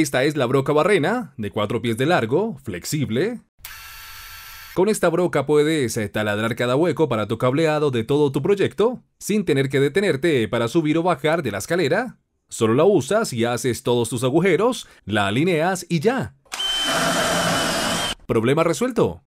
Esta es la broca barrena, de 4 pies de largo, flexible. Con esta broca puedes eh, taladrar cada hueco para tu cableado de todo tu proyecto, sin tener que detenerte para subir o bajar de la escalera. Solo la usas y haces todos tus agujeros, la alineas y ya. Problema resuelto.